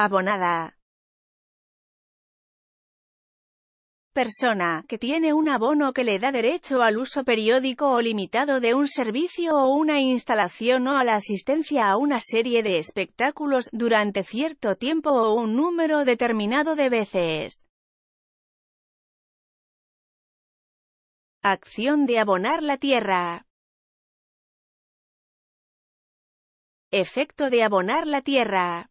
Abonada. Persona que tiene un abono que le da derecho al uso periódico o limitado de un servicio o una instalación o a la asistencia a una serie de espectáculos durante cierto tiempo o un número determinado de veces. Acción de abonar la tierra. Efecto de abonar la tierra.